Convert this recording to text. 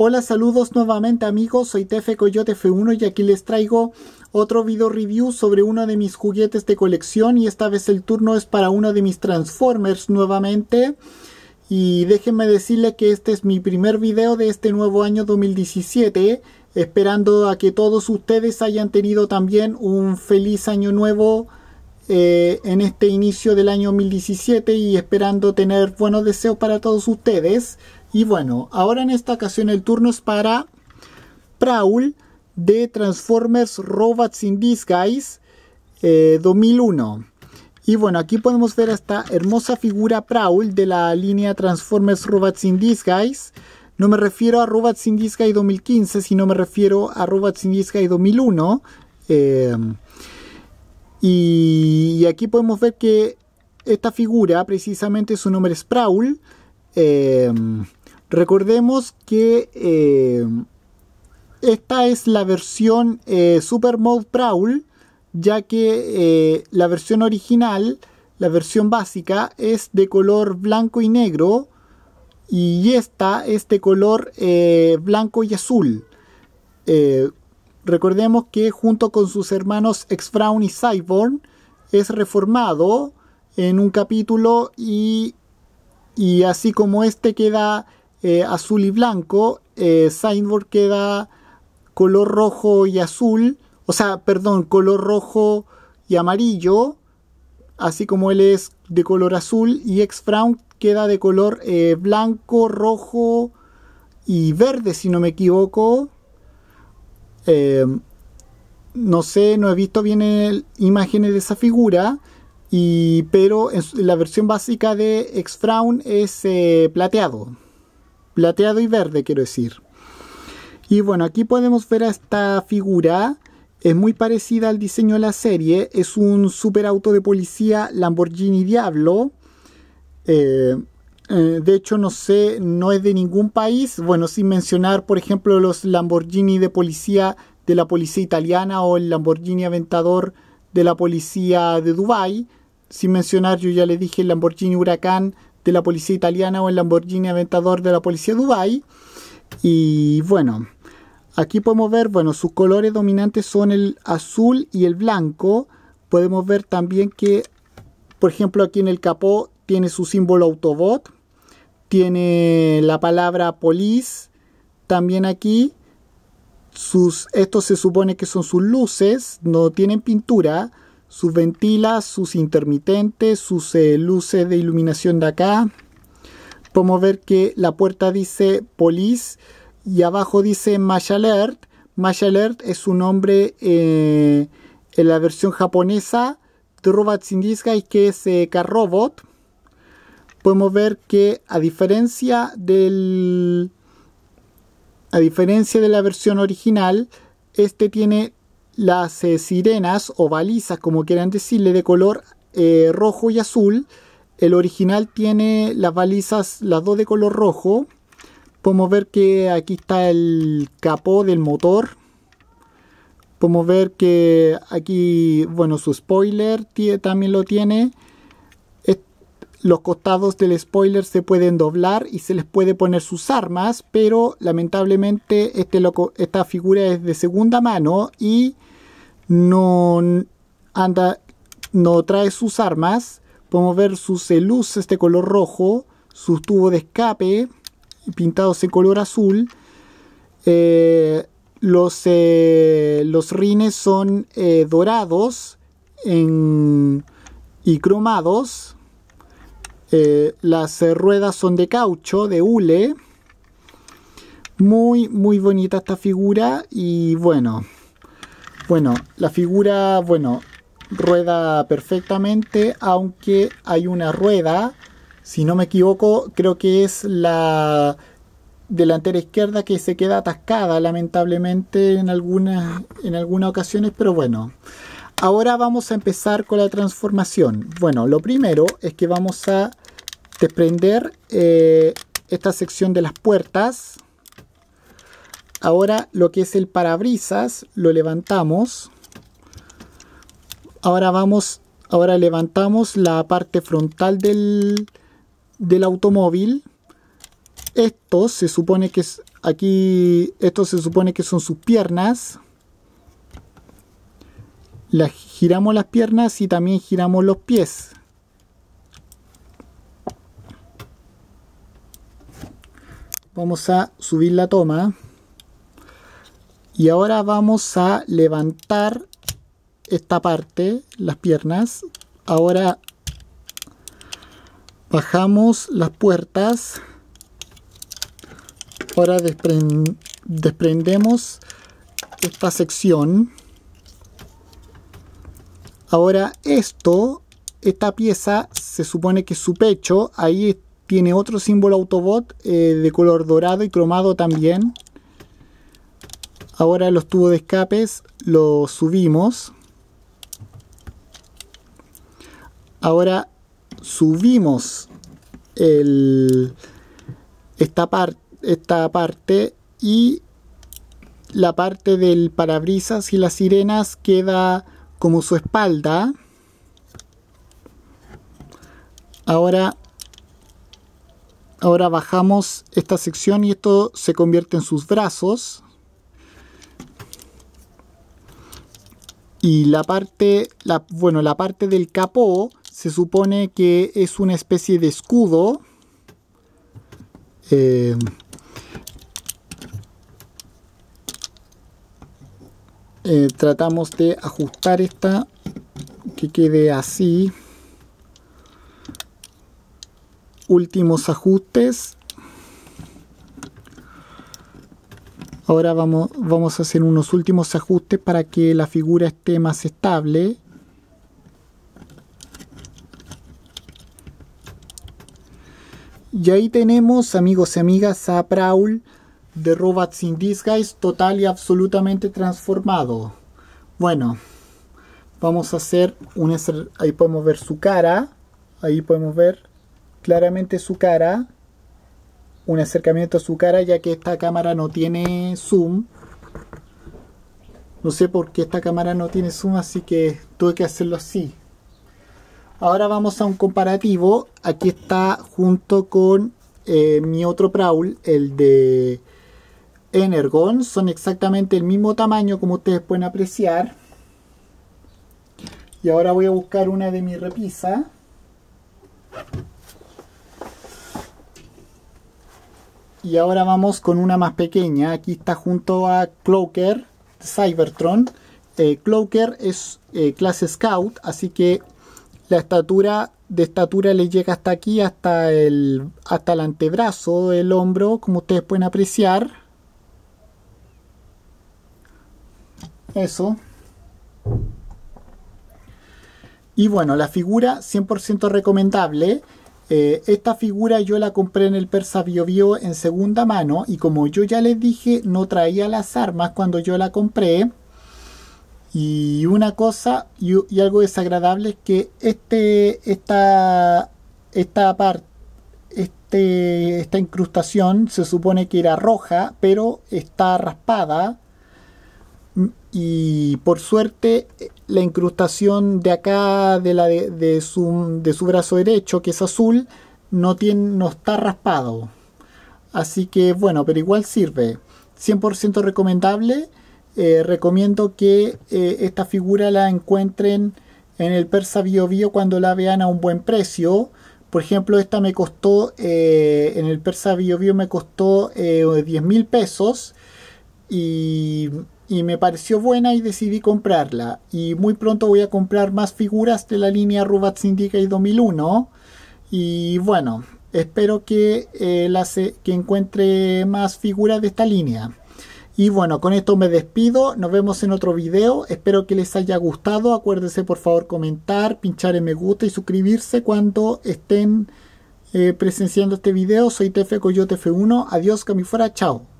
Hola, saludos nuevamente amigos, soy Tefe Coyote F1 y aquí les traigo otro video review sobre uno de mis juguetes de colección y esta vez el turno es para uno de mis Transformers nuevamente. Y déjenme decirles que este es mi primer video de este nuevo año 2017, esperando a que todos ustedes hayan tenido también un feliz año nuevo eh, en este inicio del año 2017 y esperando tener buenos deseos para todos ustedes. Y bueno, ahora en esta ocasión el turno es para Prowl de Transformers Robots in Disguise 2001. Eh, y bueno, aquí podemos ver esta hermosa figura Prowl de la línea Transformers Robots in Disguise. No me refiero a Robots in Disguise 2015, sino me refiero a Robots in Disguise 2001. Em, y, aquí podemos ver que esta figura, precisamente su nombre es Prowl. Em, Recordemos que eh, esta es la versión eh, Super Mode Prowl, ya que eh, la versión original, la versión básica, es de color blanco y negro y esta es de color blanco y azul. recordemos que junto con sus hermanos ex y Cyborg es reformado en un capítulo y, y así como este queda eh, azul y blanco, eh, queda color rojo y azul, o sea, perdón, color rojo y amarillo, así como él es de color azul, y X-Frown queda de color eh, blanco, rojo y verde, si no me equivoco. Em, no sé, no he visto bien imágenes de esa figura, pero la versión básica de X-Frown es eh, plateado plateado y verde, quiero decir. Y bueno, aquí podemos ver a esta figura. Es muy parecida al diseño de la serie. Es un super auto de policía Lamborghini Diablo. Eh, eh, de hecho, no sé, no es de ningún país. Bueno, sin mencionar, por ejemplo, los Lamborghini de policía de la policía italiana o el Lamborghini Aventador de la policía de Dubai. Sin mencionar, yo ya le dije el Lamborghini Huracán de la policía italiana o el Lamborghini Aventador de la policía de Dubai. Y bueno, aquí podemos ver, bueno, sus colores dominantes son el azul y el blanco. Podemos ver también que, por ejemplo, aquí en el capó tiene su símbolo Autobot, tiene la palabra police, también aquí sus, estos se supone que son sus luces, no tienen pintura, sus ventilas, sus intermitentes, sus luces de iluminación de acá. Podemos ver que la puerta dice Police y abajo dice Mash Alert. Mash Alert es un nombre eh, en la versión japonesa de Robots in Disguise que es eh, Car Robot. Podemos ver que a diferencia del a diferencia de la versión original, este tiene las eh, sirenas o balizas, como quieran decirle, de color eh, rojo y azul. El original tiene las balizas, las dos de color rojo. Podemos ver que aquí está el capó del motor. Podemos ver que aquí, bueno, su spoiler también lo tiene. Los costados del spoiler se pueden doblar y se les puede poner sus armas, pero lamentablemente este esta figura es de segunda mano y no anda, no trae sus armas. Podemos ver sus luces de color rojo, sus tubos de escape pintados en color azul. Eh, eh, los, rines son eh, dorados y cromados. las ruedas son de caucho, de hule. Muy, muy bonita esta figura y bueno. Bueno, la figura, bueno, rueda perfectamente, aunque hay una rueda, si no me equivoco, creo que es la delantera izquierda que se queda atascada lamentablemente en algunas, en ocasiones, pero bueno. Ahora vamos a empezar con la transformación. Bueno, lo primero es que vamos a desprender eh, esta sección de las puertas. Ahora lo que es el parabrisas lo levantamos. Ahora vamos, ahora levantamos la parte frontal del, automóvil. esto se supone que aquí, esto se supone que son sus piernas. Las, giramos las piernas y también giramos los pies. Vamos a subir la toma. Y ahora vamos a levantar esta parte, las piernas. Ahora bajamos las puertas. Ahora desprendemos esta sección. Ahora esto, esta pieza se supone que es su pecho. Ahí tiene otro símbolo Autobot eh, de color dorado y cromado también. Ahora los tubos de escapes los subimos. Ahora subimos esta, esta parte y la parte del parabrisas y las sirenas queda como su espalda. Ahora, ahora bajamos esta sección y esto se convierte en sus brazos. Y la parte, la, bueno, la parte del capó se supone que es una especie de escudo. Eh, eh, tratamos de ajustar esta que quede así últimos ajustes Ahora vamos, vamos a hacer unos últimos ajustes para que la figura esté más estable. Y ahí tenemos, amigos y amigas, a Prowl de Robots in Disguise total y absolutamente transformado. Bueno, vamos a hacer un... Ahí podemos ver su cara. Ahí podemos ver claramente su cara un acercamiento a su cara ya que esta cámara no tiene zoom no sé por qué esta cámara no tiene zoom así que tuve que hacerlo así ahora vamos a un comparativo aquí está junto con eh, mi otro Prowl el de Energon son exactamente el mismo tamaño como ustedes pueden apreciar y ahora voy a buscar una de mi repisa Y ahora vamos con una más pequeña. Aquí está junto a Cloaker, Cybertron. Eh, Cloaker es eh, clase Scout, así que la estatura de estatura le llega hasta aquí, hasta el, hasta el antebrazo, el hombro, como ustedes pueden apreciar. Eso. Y bueno, la figura 100% recomendable. Eh, esta figura yo la compré en el Persa Bio, en segunda mano y como yo ya les dije, no traía las armas cuando yo la compré. Y una cosa y, algo desagradable es que este, esta, esta parte, este, esta incrustación se supone que era roja, pero está raspada. Mm, y por suerte la incrustación de acá de, la de, su, brazo derecho, que es azul, no, tiene, no está raspado. Así que bueno, pero igual sirve. 100% recomendable. Eh, recomiendo que eh, esta figura la encuentren en el Persa Bio cuando la vean a un buen precio. Por ejemplo, esta me costó, eh, en el Persa Bio me costó 10 mil pesos. Y y me pareció buena y decidí comprarla. Y muy pronto voy a comprar más figuras de la línea Rubat Syndicate 2001. Y bueno, espero que, eh, que encuentre más figuras de esta línea. Y bueno, con esto me despido. Nos vemos en otro video. Espero que les haya gustado. Acuérdense por favor comentar, pinchar en me gusta y suscribirse cuando estén eh, presenciando este video. Soy Tefe Coyote F1. Adiós, que a fuera. Chao.